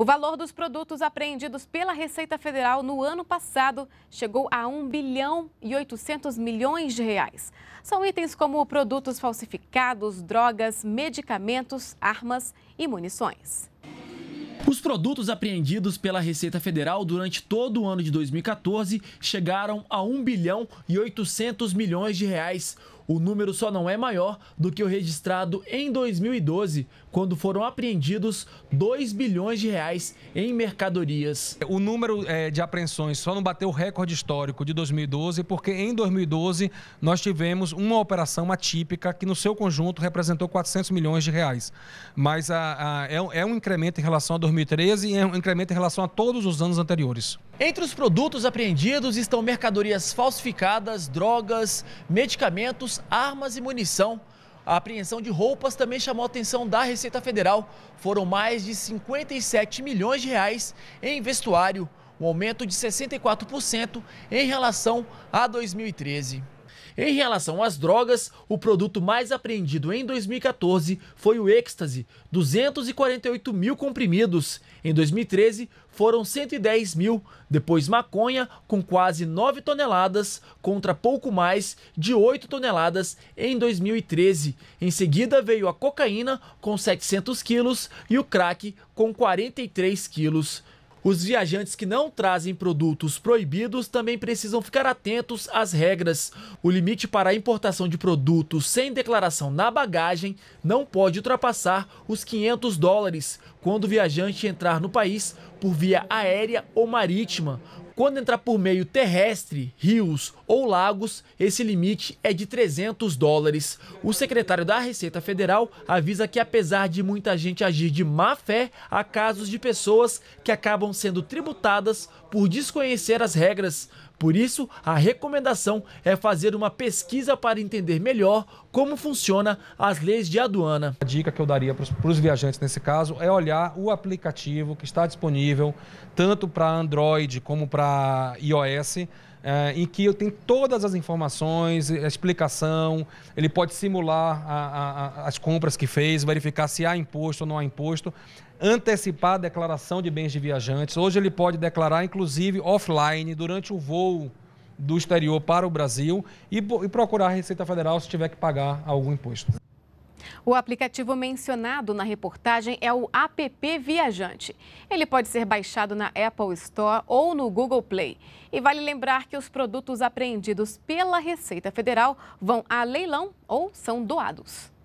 O valor dos produtos apreendidos pela Receita Federal no ano passado chegou a 1 bilhão e 800 milhões de reais. São itens como produtos falsificados, drogas, medicamentos, armas e munições. Os produtos apreendidos pela Receita Federal durante todo o ano de 2014 chegaram a 1 bilhão e 800 milhões de reais. O número só não é maior do que o registrado em 2012, quando foram apreendidos 2 bilhões de reais em mercadorias. O número é, de apreensões só não bateu o recorde histórico de 2012, porque em 2012 nós tivemos uma operação atípica que, no seu conjunto, representou 400 milhões de reais. Mas a, a, é, é um incremento em relação a 2013 e é um incremento em relação a todos os anos anteriores. Entre os produtos apreendidos estão mercadorias falsificadas, drogas, medicamentos, armas e munição. A apreensão de roupas também chamou a atenção da Receita Federal. Foram mais de 57 milhões de reais em vestuário, um aumento de 64% em relação a 2013. Em relação às drogas, o produto mais apreendido em 2014 foi o êxtase, 248 mil comprimidos. Em 2013, foram 110 mil, depois maconha, com quase 9 toneladas, contra pouco mais de 8 toneladas em 2013. Em seguida veio a cocaína, com 700 quilos, e o crack, com 43 quilos. Os viajantes que não trazem produtos proibidos também precisam ficar atentos às regras. O limite para a importação de produtos sem declaração na bagagem não pode ultrapassar os 500 dólares quando o viajante entrar no país por via aérea ou marítima. Quando entrar por meio terrestre, rios ou lagos, esse limite é de 300 dólares. O secretário da Receita Federal avisa que, apesar de muita gente agir de má fé, há casos de pessoas que acabam sendo tributadas por desconhecer as regras. Por isso, a recomendação é fazer uma pesquisa para entender melhor como funciona as leis de aduana. A dica que eu daria para os viajantes nesse caso é olhar o aplicativo que está disponível tanto para Android como para iOS em eh, que eu tenho todas as informações, a explicação, ele pode simular a, a, a, as compras que fez, verificar se há imposto ou não há imposto, antecipar a declaração de bens de viajantes. Hoje ele pode declarar, inclusive, offline, durante o voo do exterior para o Brasil e, e procurar a Receita Federal se tiver que pagar algum imposto. O aplicativo mencionado na reportagem é o App Viajante. Ele pode ser baixado na Apple Store ou no Google Play. E vale lembrar que os produtos apreendidos pela Receita Federal vão a leilão ou são doados.